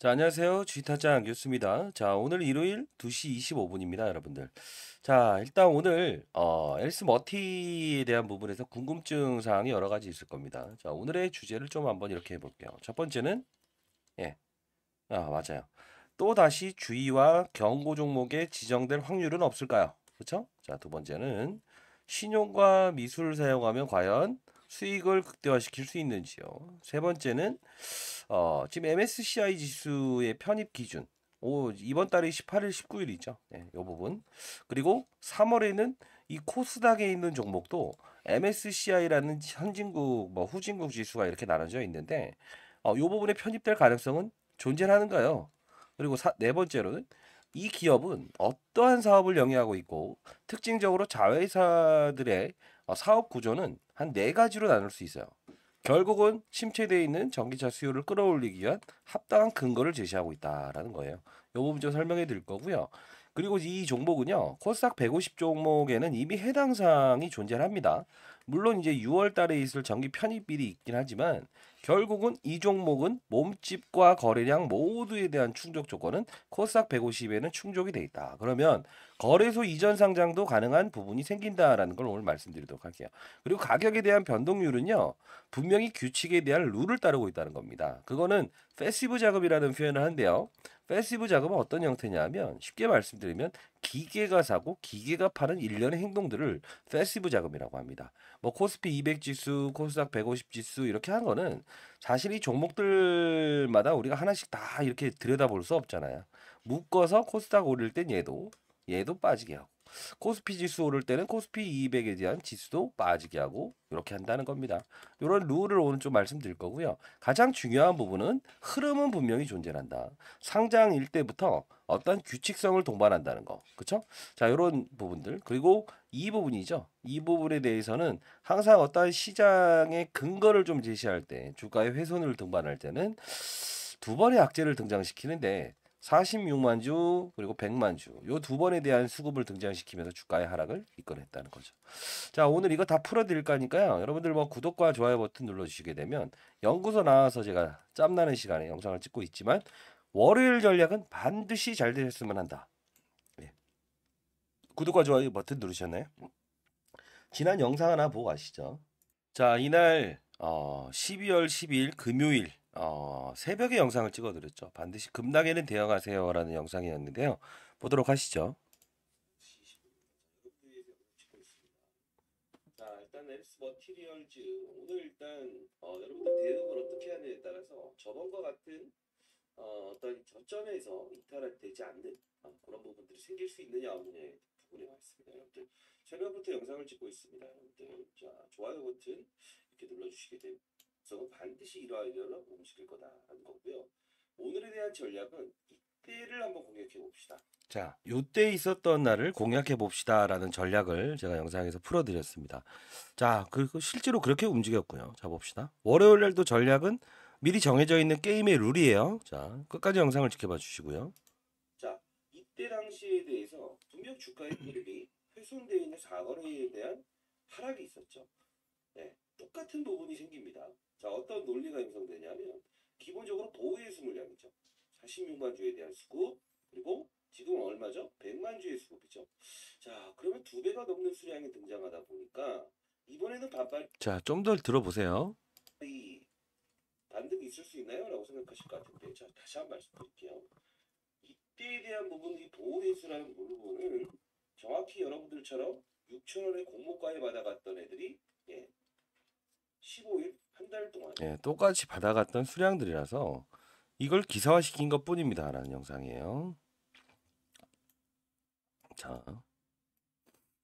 자, 안녕하세요. 주타짱 교수입니다. 자, 오늘 일요일 2시 25분입니다, 여러분들. 자, 일단 오늘 어, 엘스 머티에 대한 부분에서 궁금증 사항이 여러 가지 있을 겁니다. 자, 오늘의 주제를 좀 한번 이렇게 해볼게요. 첫 번째는 예, 아 맞아요. 또 다시 주의와 경고 종목에 지정될 확률은 없을까요? 그렇죠? 자, 두 번째는 신용과 미술 사용하면 과연 수익을 극대화시킬 수 있는지요. 세 번째는 어, 지금 MSCI 지수의 편입 기준. 오, 이번 달이 18일, 19일이죠. 네, 예, 요 부분. 그리고 3월에는 이 코스닥에 있는 종목도 MSCI라는 선진국, 뭐 후진국 지수가 이렇게 나눠져 있는데, 어, 요 부분에 편입될 가능성은 존재하는가요? 그리고 사, 네 번째로는 이 기업은 어떠한 사업을 영위하고 있고 특징적으로 자회사들의 어, 사업 구조는 한 네 가지로 나눌 수 있어요. 결국은 침체되어 있는 전기차 수요를 끌어올리기 위한 합당한 근거를 제시하고 있다라는 거예요. 요 부분 좀 설명해 드릴 거고요. 그리고 이 종목은요. 코스닥 150 종목에는 이미 해당 사항이 존재합니다. 물론 이제 6월 달에 있을 전기 편입 비리 있긴 하지만 결국은 이 종목은 몸집과 거래량 모두에 대한 충족 조건은 코스닥 150에는 충족이 돼 있다. 그러면 거래소 이전 상장도 가능한 부분이 생긴다라는 걸 오늘 말씀드리도록 할게요. 그리고 가격에 대한 변동률은요. 분명히 규칙에 대한 룰을 따르고 있다는 겁니다. 그거는 패시브 작업이라는 표현을 한는데요 패시브 작업은 어떤 형태냐면 쉽게 말씀드리면 기계가 사고 기계가 파는 일련의 행동들을 패시브 작업이라고 합니다. 뭐 코스피 200 지수, 코스닥 150 지수 이렇게 한 거는 사실 이 종목들마다 우리가 하나씩 다 이렇게 들여다볼 수 없잖아요. 묶어서 코스닥 오를 땐 얘도 얘도 빠지게 하고 코스피 지수 오를 때는 코스피 200에 대한 지수도 빠지게 하고 이렇게 한다는 겁니다. 이런 룰을 오늘 좀 말씀드릴 거고요. 가장 중요한 부분은 흐름은 분명히 존재한다. 상장일 때부터 어떤 규칙성을 동반한다는 거. 그렇죠? 자, 요런 부분들. 그리고 이 부분이죠. 이 부분에 대해서는 항상 어떤 시장의 근거를 좀 제시할 때 주가의 훼손을 등반할 때는 두 번의 악재를 등장시키는데 46만 주 그리고 100만 주요 두 번에 대한 수급을 등장시키면서 주가의 하락을 이끌어냈다는 거죠. 자 오늘 이거 다 풀어드릴 거니까요. 여러분들 뭐 구독과 좋아요 버튼 눌러주시게 되면 연구소 나와서 제가 짬나는 시간에 영상을 찍고 있지만 월요일 전략은 반드시 잘 되셨으면 한다. 예. 구독과 좋아요 버튼 누르셨나요? 지난 영상 하나 보고 가시죠. 자, 이날 어, 12월 12일 금요일 어, 새벽에 영상을 찍어드렸죠. 반드시 급락에는 대응하세요라는 영상이었는데요. 보도록 하시죠. 머티리얼즈 오늘 일단 어, 여러분들 대응을 어떻게 하느냐에 따라서 저번과 같은 어, 떤 저점에서 이탈이 되지 않는 어, 그런 부분들이 생길 수 있느냐 없느냐의 부분에 와 있습니다. 여러분들 새벽부터 영상을 찍고 있습니다. 여러분들 자 좋아요 버튼 이렇게 눌러주시게 되면 반드시 이러이러 움직일 거다라는 거고요. 오늘에 대한 전략은 이때를 한번 공략해 봅시다. 자, 요때 있었던 날을 공략해 봅시다라는 전략을 제가 영상에서 풀어드렸습니다. 자, 그리고 그 실제로 그렇게 움직였고요. 자 봅시다. 월요일 날도 전략은 미리 정해져 있는 게임의 룰이에요. 자, 끝까지 영상을 지켜봐 주시고요. 자, 이때 당시에 대해서 분명 주가의 흐름이 훼손되어 있는 사거래에 대한 하락이 있었죠. 네, 똑같은 부분이 생깁니다. 자, 어떤 논리가 형성되냐면 기본적으로 보유수 물량이죠. 46만 주에 대한 수급 그리고 지금 얼마죠? 100만 주의 수급이죠. 자, 그러면 두 배가 넘는 수량이 등장하다 보니까 이번에는 반발. 자, 좀 더 들어보세요. 이 반등이 있을 수 있나요? 라고 생각하실 것 같은데 자 다시 한번 말씀드릴게요. 이때에 대한 부분이 보호대수라는 부분을 정확히 여러분들처럼 6천원의 공모가에 받아갔던 애들이 예, 15일 한 달 동안 예, 똑같이 받아갔던 수량들이라서 이걸 기사화시킨 것뿐입니다. 라는 영상이에요. 자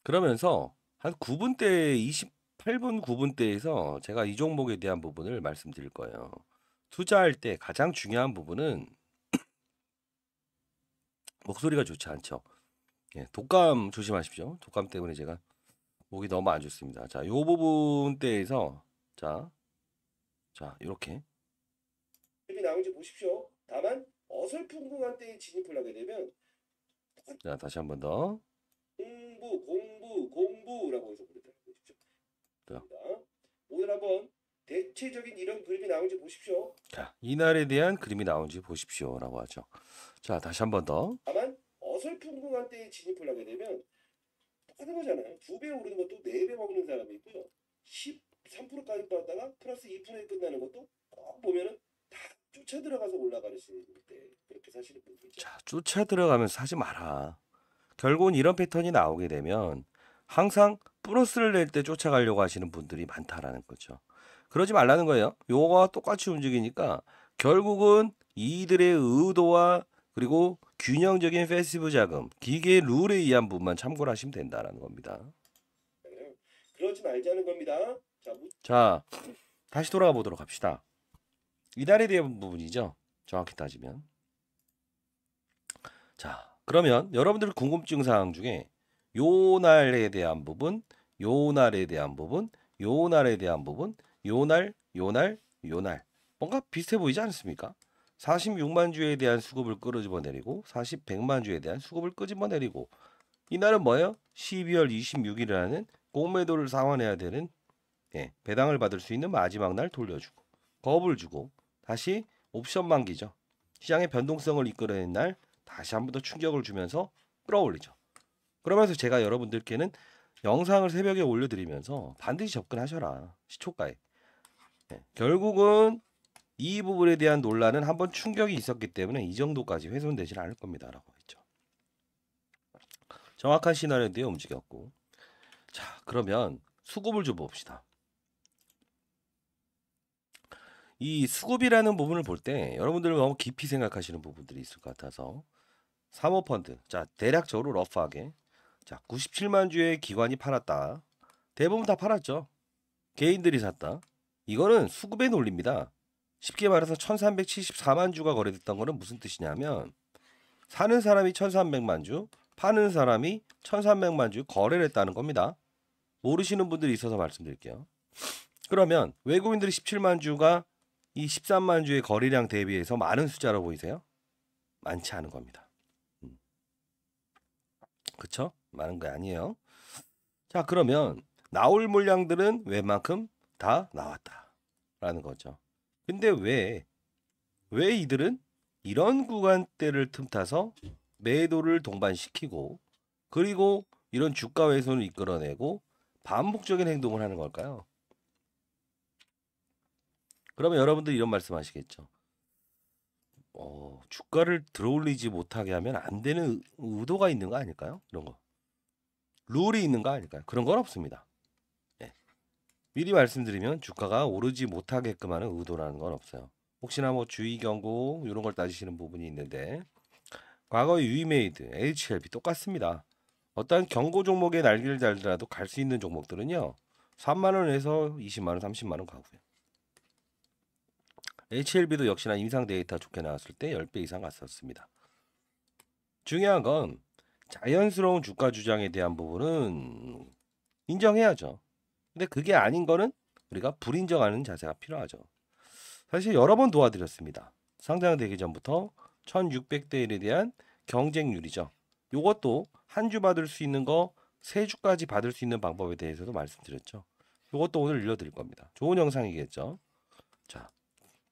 그러면서 한 9분 때 20, 8분 9분대에서 제가 이 종목에 대한 부분을 말씀드릴 거예요. 투자할 때 가장 중요한 부분은 목소리가 좋지 않죠. 예, 독감 조심하십시오. 독감 때문에 제가 목이 너무 안 좋습니다. 자, 요 부분대에서 자, 자 이렇게 이나오지 보십시오. 다만 어설픈궁한 때에 진입을 하게 되면 자 다시 한 번 더 공부 공부 공부라고 해서 한번 어, 대체적인 이런 그림이 나오는지 보십시오. 자, 이날에 대한 그림이 나오는지 보십시오라고 하죠. 자, 다시 한 번 더. 다만 어설픈궁한 때에 진입을 하게 되면 똑같은 거잖아요. 두 배 오르는 것도 네 배 먹는 사람이 있고요. 13%까지 받다가 플러스 2%에 끝나는 것도 꼭 보면은 다 쫓아 들어가서 올라가는 시인 그렇게 사실은 문제죠. 자, 쫓아 들어가면서 하지 마라. 결국은 이런 패턴이 나오게 되면 항상 플러스를 낼 때 쫓아가려고 하시는 분들이 많다라는 거죠. 그러지 말라는 거예요. 요거와 똑같이 움직이니까 결국은 이들의 의도와 그리고 균형적인 패시브 자금, 기계 룰에 의한 부분만 참고를 하시면 된다라는 겁니다. 그러지 말자는 겁니다. 자, 무... 자 다시 돌아가 보도록 합시다. 이달에 대한 부분이죠. 정확히 따지면. 자, 그러면 여러분들 궁금증 사항 중에 요 날에 대한 부분, 요 날에 대한 부분, 요 날에 대한 부분, 요 날, 요 날, 요 날. 뭔가 비슷해 보이지 않습니까? 46만 주에 대한 수급을 끌어집어 내리고 40, 100만 주에 대한 수급을 끄집어 내리고 이날은 뭐예요? 12월 26일이라는 공매도를 상환해야 되는 예, 배당을 받을 수 있는 마지막 날 돌려주고 겁을 주고 다시 옵션 만기죠. 시장의 변동성을 이끌어낸 날 다시 한번 더 충격을 주면서 끌어올리죠. 그러면서 제가 여러분들께는 영상을 새벽에 올려드리면서 반드시 접근하셔라 시초가에 네. 결국은 이 부분에 대한 논란은 한번 충격이 있었기 때문에 이 정도까지 훼손되지는 않을 겁니다라고 했죠. 정확한 시나리오에 움직였고 자 그러면 수급을 좀 봅시다. 이 수급이라는 부분을 볼 때 여러분들은 너무 깊이 생각하시는 부분들이 있을 것 같아서 사모펀드 자 대략적으로 러프하게 자, 97만 주의 기관이 팔았다. 대부분 다 팔았죠. 개인들이 샀다. 이거는 수급의 논리입니다. 쉽게 말해서 1374만 주가 거래됐던 거는 무슨 뜻이냐면 사는 사람이 1300만 주, 파는 사람이 1300만 주 거래를 했다는 겁니다. 모르시는 분들이 있어서 말씀드릴게요. 그러면 외국인들이 17만 주가 이 13만 주의 거래량 대비해서 많은 숫자로 보이세요? 많지 않은 겁니다. 음. 그쵸? 많은 거 아니에요. 자, 그러면 나올 물량들은 웬만큼 다 나왔다라는 거죠. 근데 왜, 왜 이들은 이런 구간대를 틈타서 매도를 동반시키고 그리고 이런 주가 훼손을 이끌어내고 반복적인 행동을 하는 걸까요? 그러면 여러분들 이런 말씀하시겠죠. 어, 주가를 들어올리지 못하게 하면 안 되는 의도가 있는 거 아닐까요? 이런 거. 룰이 있는거 아닐까요? 그런 건 없습니다. 예. 미리 말씀드리면 주가가 오르지 못하게끔 하는 의도라는 건 없어요. 혹시나 뭐 주의 경고 이런 걸 따지시는 부분이 있는데 과거의 유이메이드, HLB 똑같습니다. 어떠 경고 종목에 날개를 달더라도 갈 수 있는 종목들은요. 3만 원에서 20만 원, 30만 원 가고요. HLB도 역시나 임상 데이터 좋게 나왔을 때 10배 이상 갔었습니다. 중요한 건 자연스러운 주가 주장에 대한 부분은 인정해야죠. 근데 그게 아닌 거는 우리가 불인정하는 자세가 필요하죠. 사실 여러 번 도와드렸습니다. 상장되기 전부터 1600대 1에 대한 경쟁률이죠. 이것도 한 주 받을 수 있는 거세 주까지 받을 수 있는 방법에 대해서도 말씀드렸죠. 이것도 오늘 알려드릴 겁니다. 좋은 영상이겠죠. 자,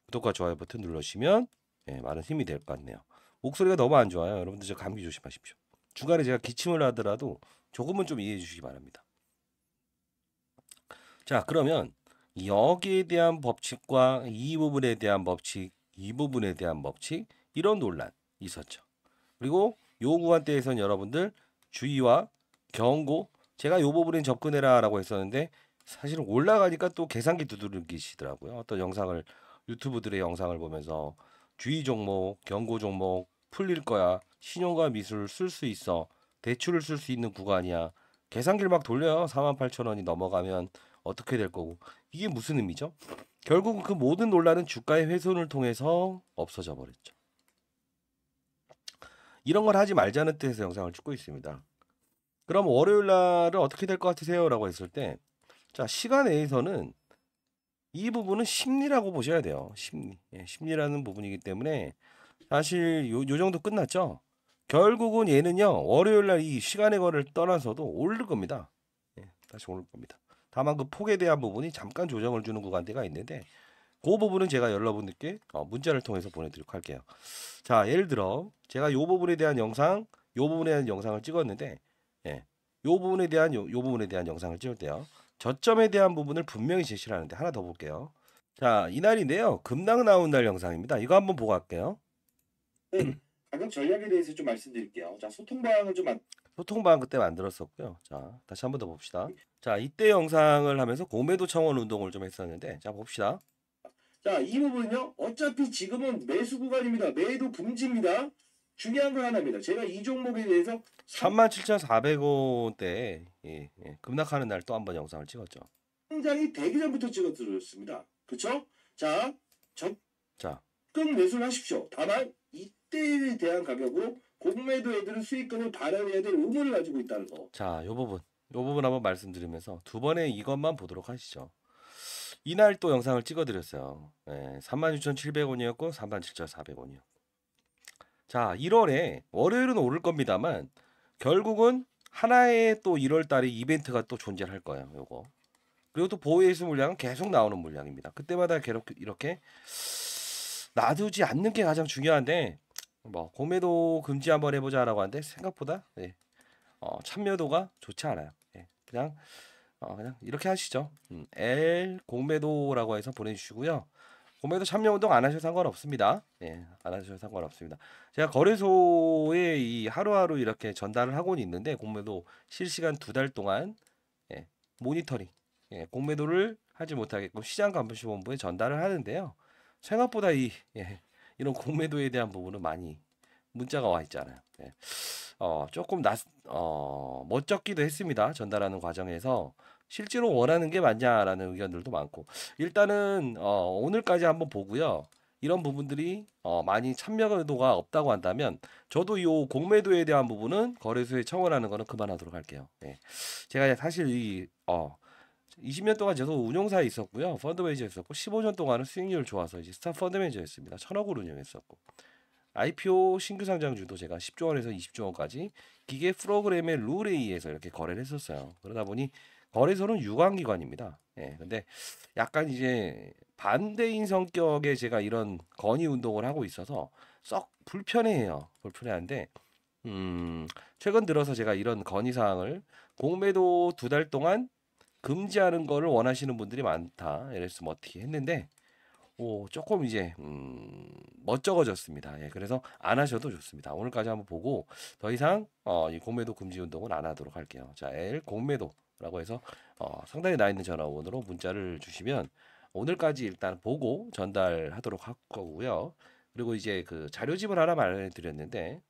구독과 좋아요 버튼 눌러주시면 예, 많은 힘이 될 것 같네요. 목소리가 너무 안 좋아요. 여러분들 저 감기 조심하십시오. 중간에 제가 기침을 하더라도 조금은 좀 이해해 주시기 바랍니다. 자, 그러면 여기에 대한 법칙과 이 부분에 대한 법칙, 이 부분에 대한 법칙 이런 논란 있었죠. 그리고 요 구간대에선 여러분들 주의와 경고 제가 요 부분에 접근해라라고 했었는데 사실은 올라가니까 또 계산기 두드리시더라고요. 어떤 영상을 유튜브들의 영상을 보면서 주의 종목, 경고 종목 풀릴 거야. 신용과 미술 쓸 수 있어. 대출을 쓸 수 있는 구간이야. 계산기를 막 돌려요. 48,000원이 넘어가면 어떻게 될 거고. 이게 무슨 의미죠? 결국 그 모든 논란은 주가의 훼손을 통해서 없어져 버렸죠. 이런 걸 하지 말자는 뜻에서 영상을 찍고 있습니다. 그럼 월요일 날은 어떻게 될 것 같으세요? 라고 했을 때, 자, 시간 에서는이 부분은 심리라고 보셔야 돼요. 심리. 예, 심리라는 부분이기 때문에 사실 요, 요 정도 끝났죠? 결국은 얘는요 월요일 날 이 시간의 거를 떠나서도 오를 겁니다. 예, 다시 오를 겁니다. 다만 그 폭에 대한 부분이 잠깐 조정을 주는 구간대가 있는데 그 부분은 제가 여러분들께 어, 문자를 통해서 보내드리도록 할게요. 자 예를 들어 제가 요 부분에 대한 영상 요 부분에 대한 영상을 찍었는데 예, 요 부분에 대한 요, 요 부분에 대한 영상을 찍을 때요 저점에 대한 부분을 분명히 제시를 하는데 하나 더 볼게요. 자 이날인데요 금당 나온 날 영상입니다. 이거 한번 보고 갈게요. 네. 가격 전략에 대해서 좀 말씀드릴게요. 자, 소통 방향을 좀 안... 소통 방향 그때 만들었었고요. 자, 다시 한 번 더 봅시다. 네. 자, 이때 영상을 하면서 공매도 청원 운동을 좀 했었는데 자, 봅시다. 자, 이 부분은요. 어차피 지금은 매수 구간입니다. 매도 분지입니다 중요한 건 하나입니다. 제가 이 종목에 대해서 37,400원대 예, 예, 급락하는 날 또 한번 영상을 찍었죠. 굉장히대기 전부터 찍어드렸습니다. 그렇죠? 자, 적 자. 금 매수를 하십시오. 다만 그때에 대한 가격으로 공매도에들은 수익금을 반환해야 될 의무를 가지고 있다는 거. 자, 요 부분. 요 부분 한번 말씀드리면서 두 번의 이것만 보도록 하시죠. 이날 또 영상을 찍어드렸어요. 네, 36,700원이었고 37,400원이요. 자, 1월에 월요일은 오를 겁니다만 결국은 하나의 또 1월 달에 이벤트가 또 존재할 거예요. 요거. 그리고 또 보호예수 물량은 계속 나오는 물량입니다. 그때마다 계속 이렇게 놔두지 않는 게 가장 중요한데 뭐 공매도 금지 한번 해보자라고 하는데 생각보다 예. 어, 참여도가 좋지 않아요. 예. 그냥 어, 그냥 이렇게 하시죠. 음, L 공매도라고 해서 보내주시고요. 공매도 참여 운동 안 하셔도 상관없습니다. 예, 안 하셔도 상관없습니다. 제가 거래소에 이 하루하루 이렇게 전달을 하고는 있는데 공매도 실시간 두 달 동안 예, 모니터링, 예, 공매도를 하지 못하게끔 시장감시본부에 전달을 하는데요. 생각보다 이 예, 이런 공매도에 대한 부분은 많이 문자가 와 있잖아요. 네. 어, 조금 낯, 어, 멋쩍기도 했습니다. 전달하는 과정에서 실제로 원하는 게 맞냐라는 의견들도 많고 일단은 어, 오늘까지 한번 보고요. 이런 부분들이 어, 많이 참여도가 없다고 한다면 저도 이 공매도에 대한 부분은 거래소에 청원하는 거는 그만하도록 할게요. 네. 제가 사실 이 어, 20년 동안 계속 운용사에 있었고요. 펀드 매니저였었고 15년 동안은 수익률 좋아서 이제 스타 펀드 매니저였습니다. 천억을 운영했었고 IPO 신규 상장주도 제가 10조 원에서 20조 원까지 기계 프로그램의 룰에 의해서 이렇게 거래를 했었어요. 그러다 보니 거래소는 유관기관입니다. 예, 근데 약간 이제 반대인 성격에 제가 이런 건의 운동을 하고 있어서 썩 불편해요. 불편해한데 음, 최근 들어서 제가 이런 건의 사항을 공매도 두 달 동안 금지하는 거를 원하시는 분들이 많다. 이래서 뭐 어떻게 했는데 오, 조금 이제 음, 멋쩍어졌습니다. 예, 그래서 안 하셔도 좋습니다. 오늘까지 한번 보고 더 이상 어, 이 공매도 금지 운동은 안 하도록 할게요. 자, L 공매도라고 해서 어, 상당히나 있는 전화번호로 문자를 주시면 오늘까지 일단 보고 전달하도록 할 거고요. 그리고 이제 그 자료집을 하나 마련해 드렸는데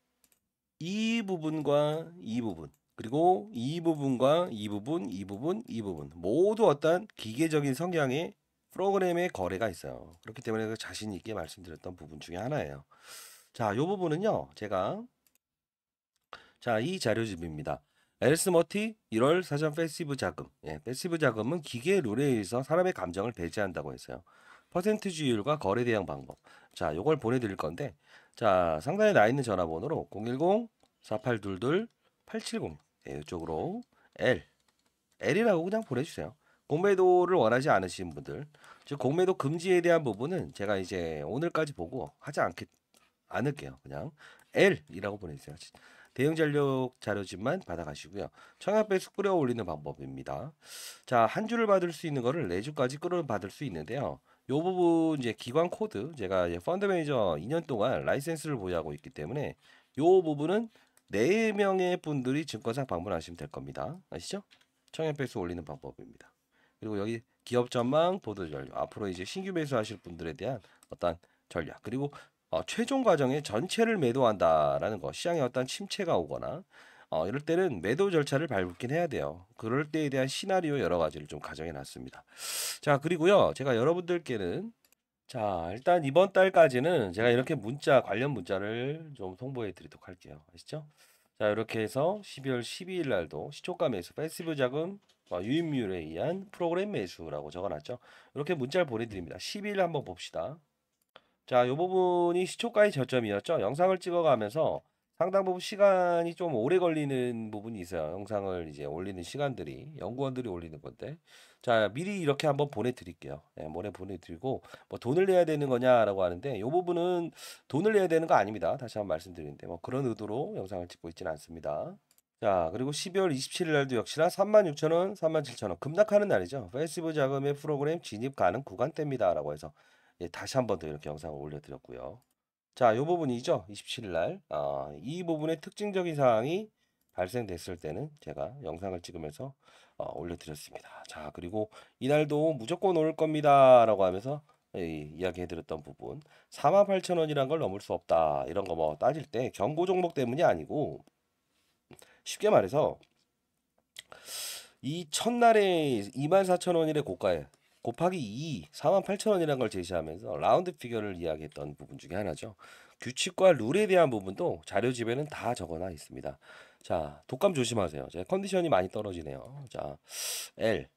이 부분과 이 부분 그리고 이 부분과 이 부분, 이 부분, 이 부분 모두 어떤 기계적인 성향의 프로그램의 거래가 있어요. 그렇기 때문에 그 자신 있게 말씀드렸던 부분 중에 하나예요. 자, 이 부분은요. 제가 자, 이 자료집입니다. 엘스머티 1월 사전 패시브 자금. 예, 패시브 자금은 기계 룰에 의해서 사람의 감정을 배제한다고 했어요. 퍼센트지율과 거래 대응 방법. 자, 이걸 보내 드릴 건데. 자, 상단에 나 있는 전화번호로 010 4822 870 예, 이쪽으로 L L이라고 그냥 보내주세요. 공매도를 원하지 않으신 분들, 즉 공매도 금지에 대한 부분은 제가 이제 오늘까지 보고 하지 않게 않을게요. 그냥 L이라고 보내주세요. 대형 전력 자료집만 받아가시고요. 청약배수 끌어 올리는 방법입니다. 자, 한 주를 받을 수 있는 거를 네 주까지 끌어 받을 수 있는데요. 요 부분 이제 기관 코드 제가 이제 펀드 매니저 2년 동안 라이센스를 보유하고 있기 때문에 요 부분은 네 명의 분들이 증권사 방문하시면 될 겁니다. 아시죠? 청약백수 올리는 방법입니다. 그리고 여기 기업 전망 보도 전략 앞으로 이제 신규 매수하실 분들에 대한 어떤 전략 그리고 어, 최종 과정에 전체를 매도한다라는 거 시장에 어떤 침체가 오거나 어, 이럴 때는 매도 절차를 밟긴 해야 돼요. 그럴 때에 대한 시나리오 여러 가지를 좀 가정해 놨습니다. 자 그리고요 제가 여러분들께는 자, 일단 이번 달까지는 제가 이렇게 문자 관련 문자를 좀 통보해 드리도록 할게요. 아시죠? 자, 이렇게 해서 12월 12일 날도 시초가 매수, 패시브 자금 어, 유입률에 의한 프로그램 매수라고 적어놨죠. 이렇게 문자를 보내드립니다. 12일 한번 봅시다. 자, 요 부분이 시초가의 저점이었죠. 영상을 찍어가면서 상당 부분 시간이 좀 오래 걸리는 부분이 있어요. 영상을 이제 올리는 시간들이 연구원들이 올리는 건데 자 미리 이렇게 한번 보내드릴게요. 네, 예, 모레 보내드리고 뭐 돈을 내야 되는 거냐라고 하는데 이 부분은 돈을 내야 되는 거 아닙니다. 다시 한번 말씀드리는데 뭐 그런 의도로 영상을 찍고 있지는 않습니다. 자 그리고 12월 27일 날도 역시나 36,000원, 37,000원 급락하는 날이죠. 페이스북 자금의 프로그램 진입 가능 구간대입니다라고 해서 예, 다시 한번 더 이렇게 영상을 올려드렸고요. 자, 이 부분이죠. 27일 날. 어, 이 부분의 특징적인 사항이 발생됐을 때는 제가 영상을 찍으면서 어, 올려드렸습니다. 자, 그리고 이날도 무조건 올 겁니다. 라고 하면서 이야기해드렸던 부분. 48,000원이란 걸 넘을 수 없다. 이런 거 뭐 따질 때 경고 종목 때문이 아니고 쉽게 말해서 이 첫날에 24,000원의 고가에 곱하기 2, 48,000원이라는 걸 제시하면서 라운드 피겨를 이야기했던 부분 중에 하나죠. 규칙과 룰에 대한 부분도 자료집에는 다 적어놔 있습니다. 자, 독감 조심하세요. 제 컨디션이 많이 떨어지네요. 자, L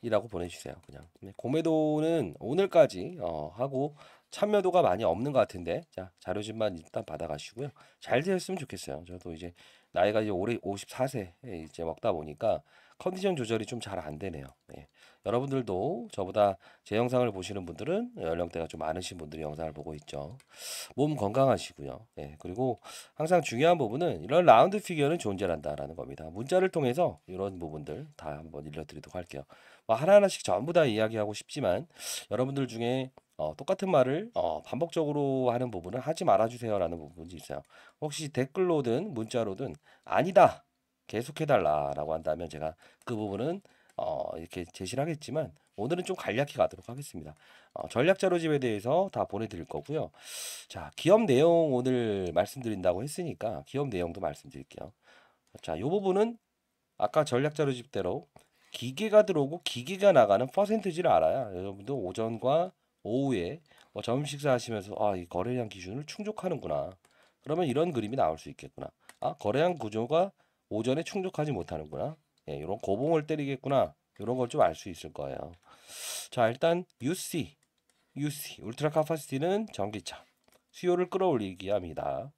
이라고 보내주세요. 그냥 네, 고매도는 오늘까지 어, 하고 참여도가 많이 없는 것 같은데 자 자료집만 일단 받아가시고요 잘 되었으면 좋겠어요 저도 이제 나이가 이제 올해 54세 이제 먹다 보니까 컨디션 조절이 좀 잘 안 되네요 예. 여러분들도 저보다 제 영상을 보시는 분들은 연령대가 좀 많으신 분들이 영상을 보고 있죠 몸 건강하시고요 예. 그리고 항상 중요한 부분은 이런 라운드 피규어는 존재한다라는 겁니다 문자를 통해서 이런 부분들 다 한번 일러드리도록 할게요 뭐 하나하나씩 전부 다 이야기하고 싶지만 여러분들 중에 어, 똑같은 말을 어, 반복적으로 하는 부분은 하지 말아주세요라는 부분이 있어요. 혹시 댓글로든 문자로든 아니다 계속해달라라고 한다면 제가 그 부분은 어, 이렇게 제시를 하겠지만 오늘은 좀 간략히 가도록 하겠습니다. 어, 전략 자료집에 대해서 다 보내드릴 거고요. 자 기업 내용 오늘 말씀드린다고 했으니까 기업 내용도 말씀드릴게요. 자요 부분은 아까 전략 자료집대로 기계가 들어오고 기계가 나가는 퍼센트지를 알아야 여러분도 오전과 오후에 뭐 점심 식사하시면서 아, 이 거래량 기준을 충족하는구나. 그러면 이런 그림이 나올 수 있겠구나. 아, 거래량 구조가 오전에 충족하지 못하는구나. 예, 이런 고봉을 때리겠구나. 이런 걸 좀 알 수 있을 거예요. 자, 일단 UC, UC, 울트라 카파시티는 전기차. 수요를 끌어올리기 합니다.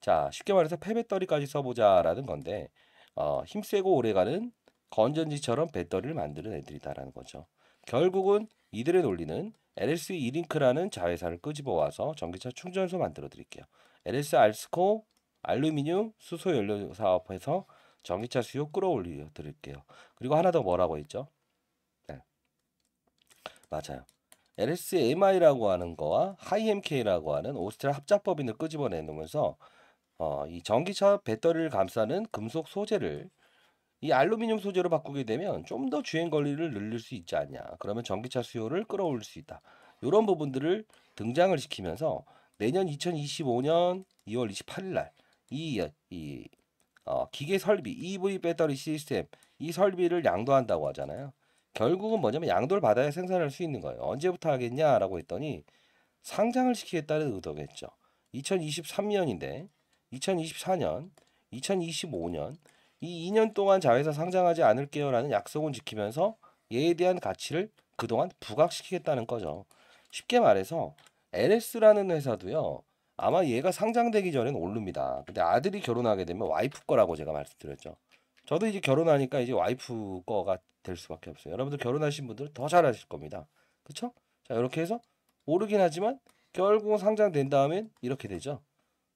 자, 쉽게 말해서 폐배터리까지 써보자라는 건데 어, 힘세고 오래가는 건전지처럼 배터리를 만드는 애들이다라는 거죠. 결국은 이들의 논리는 LS 이링크라는 자회사를 끄집어 와서 전기차 충전소 만들어 드릴게요. LS 알스코 알루미늄 수소 연료 사업에서 전기차 수요 끌어올려 드릴게요. 그리고 하나 더 뭐라고 했죠? 네. 맞아요. LSMI라고 하는 거와 하이MK라고 하는 오스트리아 합작법인을 끄집어내면서 어, 이 전기차 배터리를 감싸는 금속 소재를 이 알루미늄 소재로 바꾸게 되면 좀 더 주행 거리를 늘릴 수 있지 않냐. 그러면 전기차 수요를 끌어올 릴수 있다. 이런 부분들을 등장을 시키면서 내년 2025년 2월 28일 날이 이, 어, 기계 설비 EV 배터리 시스템 이 설비를 양도한다고 하잖아요. 결국은 뭐냐면 양도를 받아야 생산할 수 있는 거예요. 언제부터 하겠냐라고 했더니 상장을 시키겠다는 의도겠죠. 2023년인데 2024년, 2025년 이 2년 동안 자회사 상장하지 않을게요라는 약속은 지키면서 얘에 대한 가치를 그동안 부각시키겠다는 거죠. 쉽게 말해서 LS라는 회사도요. 아마 얘가 상장되기 전에는 오릅니다. 근데 아들이 결혼하게 되면 와이프 거라고 제가 말씀드렸죠. 저도 이제 결혼하니까 이제 와이프 거가 될 수밖에 없어요. 여러분들 결혼하신 분들 은더잘 아실 겁니다. 그렇죠? 자 이렇게 해서 오르긴 하지만 결국 상장된 다음엔 이렇게 되죠.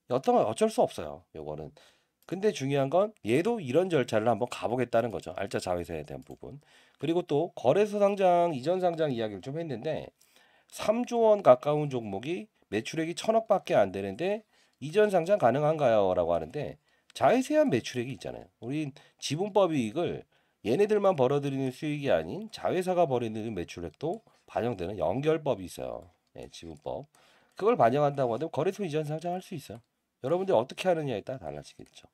어떤 건 어쩔 수 없어요. 요거는 근데 중요한 건 얘도 이런 절차를 한번 가보겠다는 거죠. 알짜 자회사에 대한 부분. 그리고 또 거래소 상장, 이전 상장 이야기를 좀 했는데 3조 원 가까운 종목이 매출액이 천억밖에 안 되는데 이전 상장 가능한가요? 라고 하는데 자회사한 매출액이 있잖아요. 우린 지분법 이익을 얘네들만 벌어들이는 수익이 아닌 자회사가 벌어들이는 매출액도 반영되는 연결법이 있어요. 네, 지분법. 그걸 반영한다고 하면 거래소 이전 상장할 수 있어요. 여러분들 어떻게 하느냐에 따라 달라지겠죠.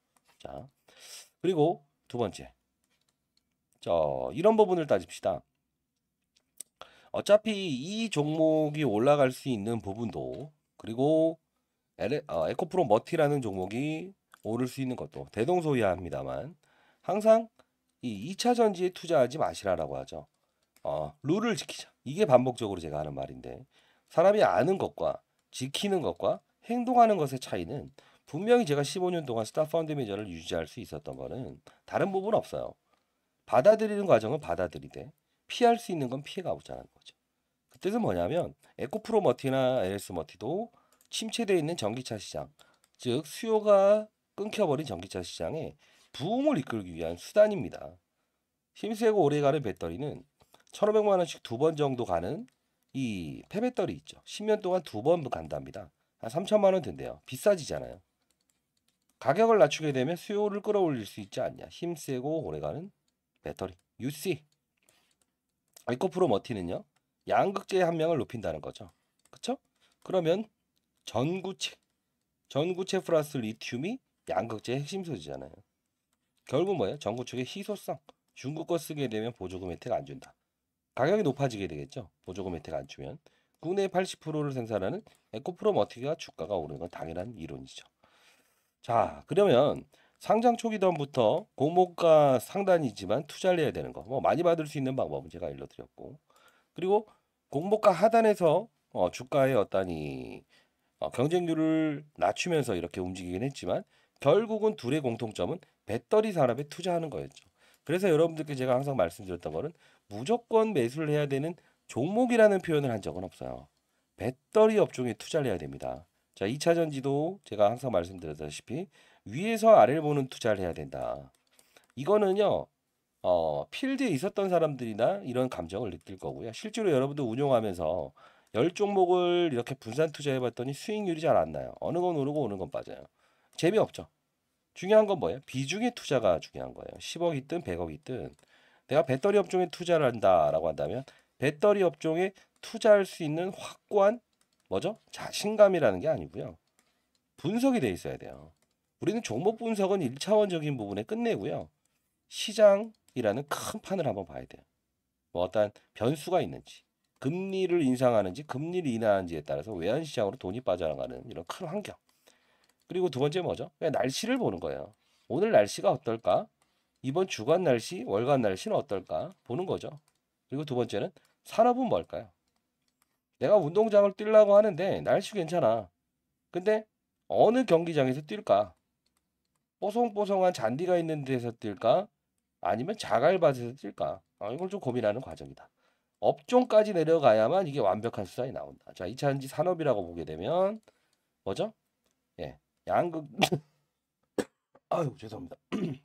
자, 그리고 두 번째. 저 이런 부분을 따집시다. 어차피 이 종목이 올라갈 수 있는 부분도 그리고 어, 에코프로 머티라는 종목이 오를 수 있는 것도 대동소이합니다만 항상 이 2차 전지에 투자하지 마시라라고 하죠. 어, 룰을 지키자. 이게 반복적으로 제가 하는 말인데 사람이 아는 것과 지키는 것과 행동하는 것의 차이는 분명히 제가 15년 동안 스타 펀드 매니저를 유지할 수 있었던 거는 다른 부분 없어요. 받아들이는 과정은 받아들이되 피할 수 있는 건 피해가 오자는 거죠. 그 뜻은 뭐냐면 에코프로 머티나 LS 머티도 침체되어 있는 전기차 시장, 즉 수요가 끊겨버린 전기차 시장에 부흥을 이끌기 위한 수단입니다. 힘세고 오래가는 배터리는 1,500만 원씩 두 번 정도 가는 이 폐배터리 있죠. 10년 동안 두 번 간답니다. 한 3천만 원 된대요. 비싸지잖아요. 가격을 낮추게 되면 수요를 끌어올릴 수 있지 않냐. 힘세고 오래가는 배터리. UC. 에코프로 머티는요. 양극재 의 함량을 높인다는 거죠. 그쵸 그러면 전구체. 전구체 플러스 리튬이 양극재의 핵심 소재잖아요. 결국 뭐예요? 전구체의 희소성. 중국 거 쓰게 되면 보조금 혜택 안 준다. 가격이 높아지게 되겠죠. 보조금 혜택 안 주면. 국내 80%를 생산하는 에코프로 머티가 주가가 오르는 건 당연한 이론이죠. 자, 그러면 상장 초기 전부터 공모가 상단이지만 투자를 해야 되는 거. 뭐 많이 받을 수 있는 방법은 제가 일러드렸고. 그리고 공모가 하단에서 어, 주가의 어떤 이 어, 경쟁률을 낮추면서 이렇게 움직이긴 했지만 결국은 둘의 공통점은 배터리 산업에 투자하는 거였죠. 그래서 여러분들께 제가 항상 말씀드렸던 거는 무조건 매수를 해야 되는 종목이라는 표현을 한 적은 없어요. 배터리 업종에 투자를 해야 됩니다. 자, 2차 전지도 제가 항상 말씀드렸다시피 위에서 아래를 보는 투자를 해야 된다. 이거는요. 어, 필드에 있었던 사람들이나 이런 감정을 느낄 거고요. 실제로 여러분들 운용하면서 열 종목을 이렇게 분산 투자해 봤더니 수익률이 잘 안 나요. 어느 건 오르고 어느 건 빠져요. 재미없죠. 중요한 건 뭐예요? 비중의 투자가 중요한 거예요. 10억 있든 100억 있든 내가 배터리 업종에 투자를 한다라고 한다면 배터리 업종에 투자할 수 있는 확고한 뭐죠? 자신감이라는 게 아니고요. 분석이 돼 있어야 돼요. 우리는 종목 분석은 1차원적인 부분에 끝내고요. 시장이라는 큰 판을 한번 봐야 돼요. 뭐 어떤 변수가 있는지, 금리를 인상하는지, 금리를 인하하는지에 따라서 외환시장으로 돈이 빠져나가는 이런 큰 환경. 그리고 두 번째 뭐죠? 그냥 날씨를 보는 거예요. 오늘 날씨가 어떨까? 이번 주간 날씨, 월간 날씨는 어떨까? 보는 거죠. 그리고 두 번째는 산업은 뭘까요? 내가 운동장을 뛰려고 하는데 날씨 괜찮아. 근데 어느 경기장에서 뛸까? 뽀송뽀송한 잔디가 있는 데서 뛸까? 아니면 자갈밭에서 뛸까? 아, 이걸 좀 고민하는 과정이다. 업종까지 내려가야만 이게 완벽한 수단이 나온다. 자, 2차전지 산업이라고 보게 되면 뭐죠? 예, 양극 아유 죄송합니다.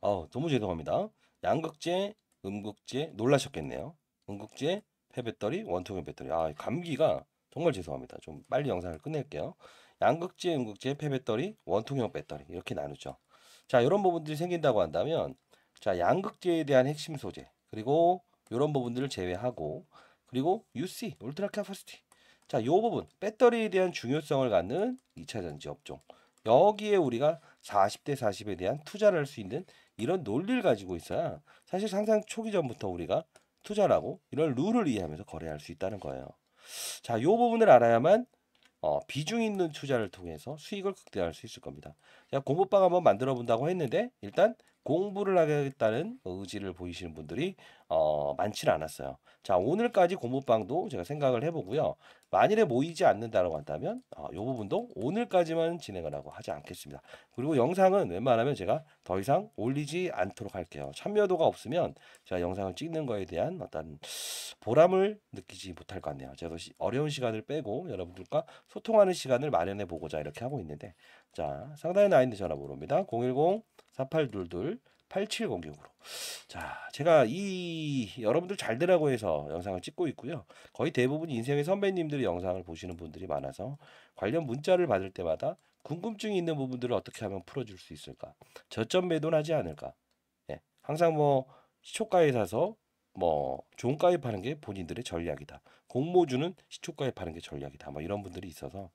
아우 너무 죄송합니다. 양극재, 음극재 놀라셨겠네요. 음극재, 폐배터리, 원통형 배터리. 아, 감기가 정말 죄송합니다. 좀 빨리 영상을 끝낼게요. 양극재, 음극재, 폐배터리, 원통형 배터리 이렇게 나누죠. 자, 이런 부분들이 생긴다고 한다면 자, 양극재에 대한 핵심 소재 그리고 이런 부분들을 제외하고 그리고 UC, 울트라 캐퍼시티. 자, 요 부분 배터리에 대한 중요성을 갖는 2차 전지 업종. 여기에 우리가 40대 40에 대한 투자를 할 수 있는 이런 논리를 가지고 있어야 사실 상상 초기 전부터 우리가 투자라고 이런 룰을 이해하면서 거래할 수 있다는 거예요. 자, 요 부분을 알아야만 어, 비중 있는 투자를 통해서 수익을 극대화할 수 있을 겁니다. 자, 공부방 한번 만들어 본다고 했는데 일단 공부를 하겠다는 의지를 보이시는 분들이 어, 많지는 않았어요. 자 오늘까지 공부방도 제가 생각을 해보고요. 만일에 모이지 않는다고 한다면 어, 이 부분도 오늘까지만 진행을 하고 하지 않겠습니다. 그리고 영상은 웬만하면 제가 더 이상 올리지 않도록 할게요. 참여도가 없으면 제가 영상을 찍는 거에 대한 어떤 보람을 느끼지 못할 것 같네요. 제가 어려운 시간을 빼고 여러분들과 소통하는 시간을 마련해 보고자 이렇게 하고 있는데 자 상단에 나 있는 전화번호입니다. 010 4822 8706으로. 자, 제가 이 여러분들 잘 되라고 해서 영상을 찍고 있고요. 거의 대부분 인생의 선배님들이 영상을 보시는 분들이 많아서 관련 문자를 받을 때마다 궁금증이 있는 부분들을 어떻게 하면 풀어줄 수 있을까? 저점 매도는 하지 않을까? 예, 항상 뭐 시초가에 사서 뭐 종가에 파는 게 본인들의 전략이다. 공모주는 시초가에 파는 게 전략이다. 뭐 이런 분들이 있어서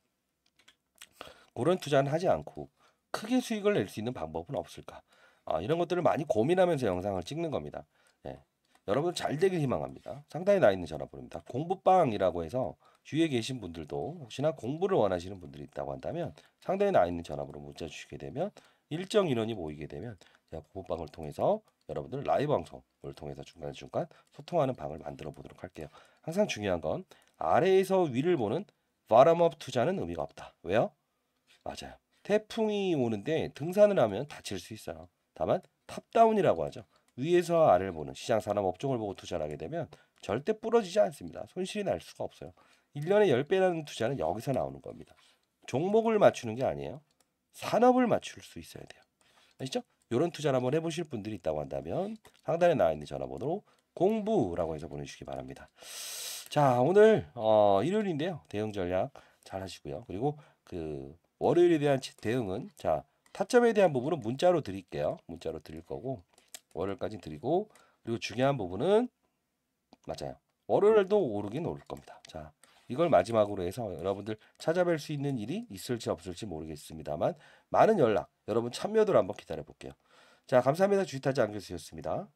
그런 투자는 하지 않고 크게 수익을 낼 수 있는 방법은 없을까? 아, 이런 것들을 많이 고민하면서 영상을 찍는 겁니다. 예. 여러분 잘 되길 희망합니다. 상단에 나 있는 전화번호입니다. 공부방이라고 해서 주위에 계신 분들도 혹시나 공부를 원하시는 분들이 있다고 한다면 상단에 나 있는 전화번호 문자 주시게 되면 일정 인원이 모이게 되면 제가 공부방을 통해서 여러분들 라이브 방송을 통해서 중간중간 소통하는 방을 만들어 보도록 할게요. 항상 중요한 건 아래에서 위를 보는 바람업 투자는 의미가 없다. 왜요? 맞아요. 태풍이 오는데 등산을 하면 다칠 수 있어요. 다만 탑다운이라고 하죠. 위에서 아래를 보는 시장 산업 업종을 보고 투자를 하게 되면 절대 부러지지 않습니다. 손실이 날 수가 없어요. 1년에 10배라는 투자는 여기서 나오는 겁니다. 종목을 맞추는 게 아니에요. 산업을 맞출 수 있어야 돼요. 아시죠? 이런 투자를 한번 해보실 분들이 있다고 한다면 상단에 나와 있는 전화번호로 공부라고 해서 보내주시기 바랍니다. 자 오늘 어, 일요일인데요. 대응 전략 잘 하시고요. 그리고 그 월요일에 대한 대응은 자 타점에 대한 부분은 문자로 드릴게요. 문자로 드릴 거고 월요일까지 드리고 그리고 중요한 부분은 맞아요. 월요일도 오르긴 오를 겁니다. 자 이걸 마지막으로 해서 여러분들 찾아뵐 수 있는 일이 있을지 없을지 모르겠습니다만 많은 연락 여러분 참여들 한번 기다려 볼게요. 자 감사합니다. 주타지 식 안교수였습니다.